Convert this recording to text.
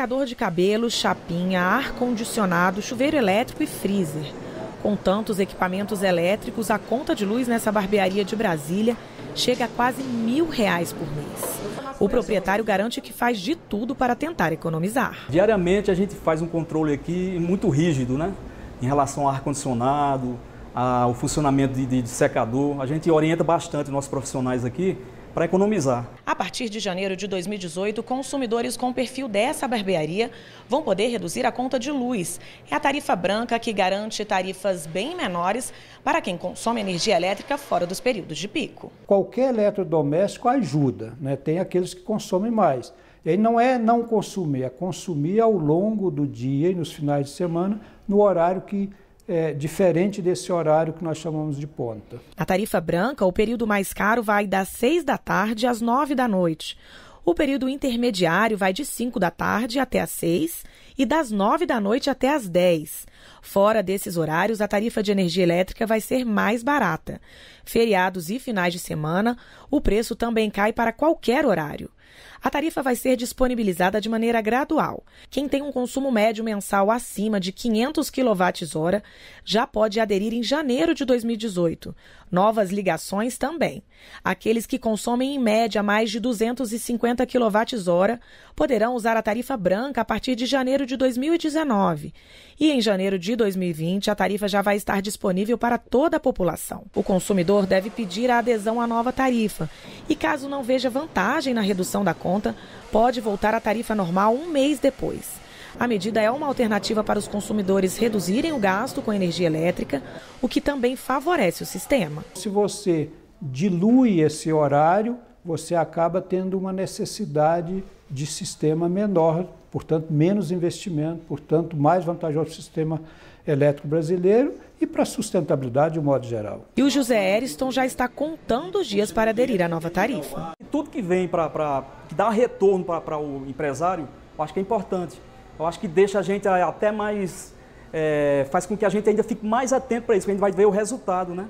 secador de cabelo, chapinha, ar-condicionado, chuveiro elétrico e freezer. Com tantos equipamentos elétricos, a conta de luz nessa barbearia de Brasília chega a quase mil reais por mês. O proprietário garante que faz de tudo para tentar economizar. Diariamente a gente faz um controle aqui muito rígido, né? Em relação ao ar-condicionado, a, o funcionamento de, de, de secador. A gente orienta bastante nossos profissionais aqui para economizar. A partir de janeiro de 2018, consumidores com perfil dessa barbearia vão poder reduzir a conta de luz. É a tarifa branca que garante tarifas bem menores para quem consome energia elétrica fora dos períodos de pico. Qualquer eletrodoméstico ajuda, né? tem aqueles que consomem mais. E não é não consumir, é consumir ao longo do dia e nos finais de semana, no horário que é, diferente desse horário que nós chamamos de ponta. A tarifa branca, o período mais caro vai das 6 da tarde às 9 da noite. O período intermediário vai de 5 da tarde até às 6 e das 9 da noite até às 10. Fora desses horários, a tarifa de energia elétrica vai ser mais barata. Feriados e finais de semana, o preço também cai para qualquer horário. A tarifa vai ser disponibilizada de maneira gradual. Quem tem um consumo médio mensal acima de 500 kWh já pode aderir em janeiro de 2018. Novas ligações também. Aqueles que consomem em média mais de 250 kWh poderão usar a tarifa branca a partir de janeiro de 2019. E em janeiro de 2020, a tarifa já vai estar disponível para toda a população. O consumidor deve pedir a adesão à nova tarifa e, caso não veja vantagem na redução da conta pode voltar à tarifa normal um mês depois. A medida é uma alternativa para os consumidores reduzirem o gasto com energia elétrica, o que também favorece o sistema. Se você dilui esse horário, você acaba tendo uma necessidade de sistema menor, portanto, menos investimento, portanto, mais vantajoso o sistema elétrico brasileiro e para a sustentabilidade de um modo geral. E o José Eriston já está contando os dias para aderir à nova tarifa. Tudo que vem para que dá retorno para o empresário, eu acho que é importante. Eu acho que deixa a gente até mais é, faz com que a gente ainda fique mais atento para isso, porque a gente vai ver o resultado, né?